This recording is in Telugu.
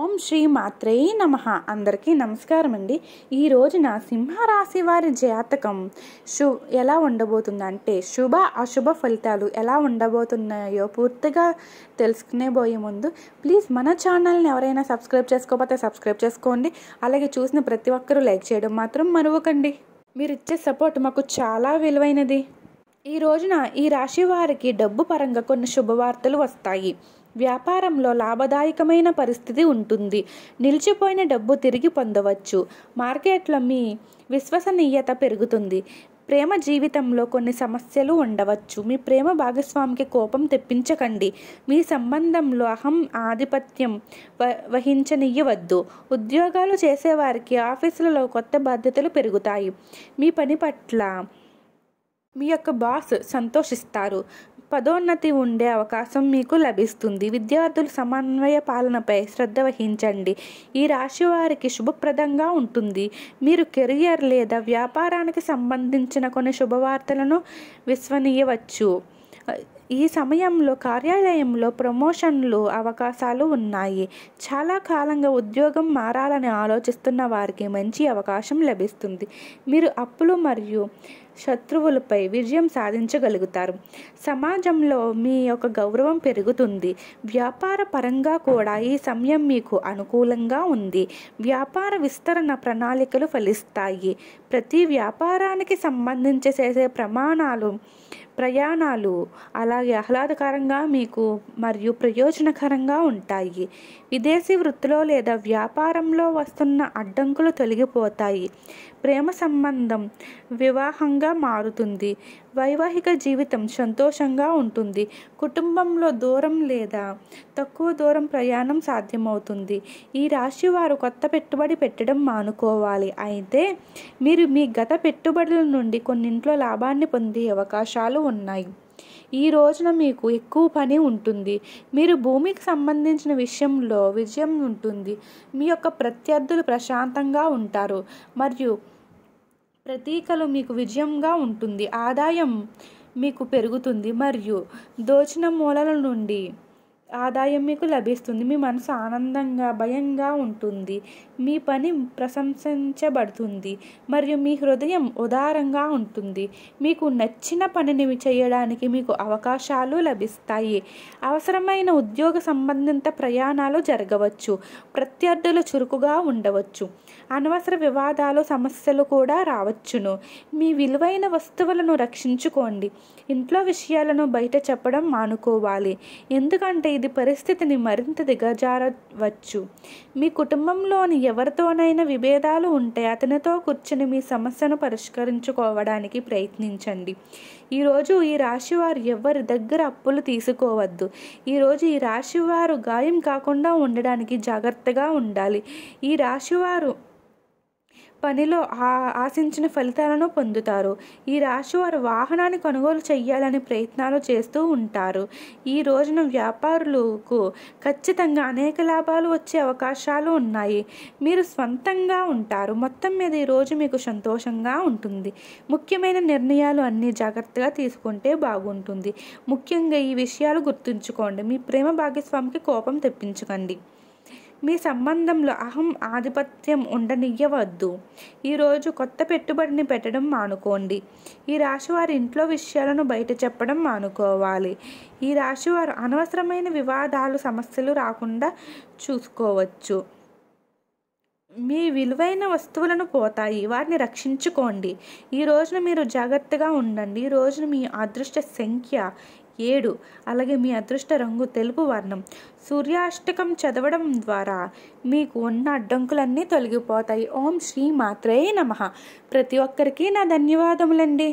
ఓం శ్రీ మాత్రే నమ అందరికీ నమస్కారం అండి ఈ రోజున సింహరాశి వారి జాతకం శు ఎలా ఉండబోతుందంటే శుభ అశుభ ఫలితాలు ఎలా ఉండబోతున్నాయో పూర్తిగా తెలుసుకునే పోయే ముందు ప్లీజ్ మన ఛానల్ని ఎవరైనా సబ్స్క్రైబ్ చేసుకోకపోతే సబ్స్క్రైబ్ చేసుకోండి అలాగే చూసిన ప్రతి ఒక్కరూ లైక్ చేయడం మాత్రం మరువకండి మీరు ఇచ్చే సపోర్ట్ మాకు చాలా విలువైనది ఈ రోజున ఈ రాశి వారికి డబ్బు పరంగా కొన్ని శుభవార్తలు వస్తాయి వ్యాపారంలో లాభదాయకమైన పరిస్థితి ఉంటుంది నిలిచిపోయిన డబ్బు తిరిగి పొందవచ్చు మార్కెట్లో మీ విశ్వసనీయత పెరుగుతుంది ప్రేమ జీవితంలో కొన్ని సమస్యలు ఉండవచ్చు మీ ప్రేమ భాగస్వామికి కోపం తెప్పించకండి మీ సంబంధంలో అహం ఆధిపత్యం వహించనీయవద్దు ఉద్యోగాలు చేసేవారికి ఆఫీసులలో కొత్త బాధ్యతలు పెరుగుతాయి మీ పని పట్ల మీ యొక్క బాస్ సంతోషిస్తారు పదోన్నతి ఉండే అవకాశం మీకు లభిస్తుంది విద్యార్థులు సమన్వయ పాలనపై శ్రద్ధ వహించండి ఈ రాశి వారికి శుభప్రదంగా ఉంటుంది మీరు కెరియర్ లేదా వ్యాపారానికి సంబంధించిన కొన్ని శుభవార్తలను విశ్వనీయవచ్చు ఈ సమయంలో కార్యాలయంలో ప్రమోషన్లు అవకాశాలు ఉన్నాయి చాలా కాలంగా ఉద్యోగం మారాలని ఆలోచిస్తున్న వారికి మంచి అవకాశం లభిస్తుంది మీరు అప్పులు మరియు శత్రువులపై విజయం సాధించగలుగుతారు సమాజంలో మీ యొక్క గౌరవం పెరుగుతుంది వ్యాపార పరంగా కూడా ఈ సమయం మీకు అనుకూలంగా ఉంది వ్యాపార విస్తరణ ప్రణాళికలు ఫలిస్తాయి ప్రతి వ్యాపారానికి సంబంధించి చేసే ప్రమాణాలు ప్రయాణాలు అలాగే ఆహ్లాదకరంగా మీకు మరియు ప్రయోజనకరంగా ఉంటాయి విదేశీ వృత్తిలో లేదా వ్యాపారంలో వస్తున్న అడ్డంకులు తొలగిపోతాయి ప్రేమ సంబంధం వివాహంగా మారుతుంది వైవాహిక జీవితం సంతోషంగా ఉంటుంది కుటుంబంలో దూరం లేదా తక్కువ దూరం ప్రయాణం సాధ్యమవుతుంది ఈ రాశి వారు కొత్త పెట్టుబడి పెట్టడం మానుకోవాలి అయితే మీరు మీ గత పెట్టుబడుల నుండి కొన్నింట్లో లాభాన్ని పొందే అవకాశాలు ఉన్నాయి ఈ రోజున మీకు ఎక్కువ పని ఉంటుంది మీరు భూమికి సంబంధించిన విషయంలో విజయం ఉంటుంది మీ యొక్క ప్రత్యర్థులు ప్రశాంతంగా ఉంటారు మరియు ప్రతీకలు మీకు విజయంగా ఉంటుంది ఆదాయం మీకు పెరుగుతుంది మరియు దోచిన మూలల నుండి ఆదాయం మీకు లభిస్తుంది మీ మనసు ఆనందంగా భయంగా ఉంటుంది మీ పని ప్రశంసించబడుతుంది మరియు మీ హృదయం ఉదారంగా ఉంటుంది మీకు నచ్చిన పనిని చేయడానికి మీకు అవకాశాలు లభిస్తాయి అవసరమైన ఉద్యోగ సంబంధిత ప్రయాణాలు జరగవచ్చు ప్రత్యర్థులు చురుకుగా ఉండవచ్చు అనవసర వివాదాలు సమస్యలు కూడా రావచ్చును మీ విలువైన వస్తువులను రక్షించుకోండి ఇంట్లో విషయాలను బయట చెప్పడం మానుకోవాలి ఎందుకంటే ఇది పరిస్థితిని మరింత దిగజారవచ్చు మీ కుటుంబంలోని ఎవరితోనైనా విభేదాలు ఉంటే అతనితో కూర్చుని మీ సమస్యను పరిష్కరించుకోవడానికి ప్రయత్నించండి ఈరోజు ఈ రాశివారు ఎవరి దగ్గర అప్పులు తీసుకోవద్దు ఈరోజు ఈ రాశివారు గాయం కాకుండా ఉండడానికి జాగ్రత్తగా ఉండాలి ఈ రాశివారు పనిలో ఆ ఆశించిన ఫలితాలను పొందుతారు ఈ రాశి వారు వాహనాన్ని కొనుగోలు చేయాలని ప్రయత్నాలు చేస్తూ ఉంటారు ఈ రోజున వ్యాపారులకు ఖచ్చితంగా అనేక లాభాలు వచ్చే అవకాశాలు ఉన్నాయి మీరు స్వంతంగా ఉంటారు మొత్తం మీద ఈరోజు మీకు సంతోషంగా ఉంటుంది ముఖ్యమైన నిర్ణయాలు అన్నీ జాగ్రత్తగా తీసుకుంటే బాగుంటుంది ముఖ్యంగా ఈ విషయాలు గుర్తుంచుకోండి మీ ప్రేమ భాగస్వామికి కోపం తెప్పించకండి మీ సంబంధంలో అహం ఆధిపత్యం ఉండనియ్యవద్దు ఈరోజు కొత్త పెట్టుబడిని పెట్టడం మానుకోండి ఈ రాశివారి ఇంట్లో విషయాలను బయట చెప్పడం మానుకోవాలి ఈ రాశివారు అనవసరమైన వివాదాలు సమస్యలు రాకుండా చూసుకోవచ్చు మీ విలువైన వస్తువులను పోతాయి వారిని రక్షించుకోండి ఈ రోజున మీరు జాగ్రత్తగా ఉండండి ఈ రోజున మీ అదృష్ట సంఖ్య ఏడు అలాగే మీ అదృష్ట రంగు తెలుపు వర్ణం సూర్యాష్టకం చదవడం ద్వారా మీకు ఉన్న అడ్డంకులన్నీ తొలగిపోతాయి ఓం శ్రీ మాత్రే నమ ప్రతి ఒక్కరికి నా ధన్యవాదములండి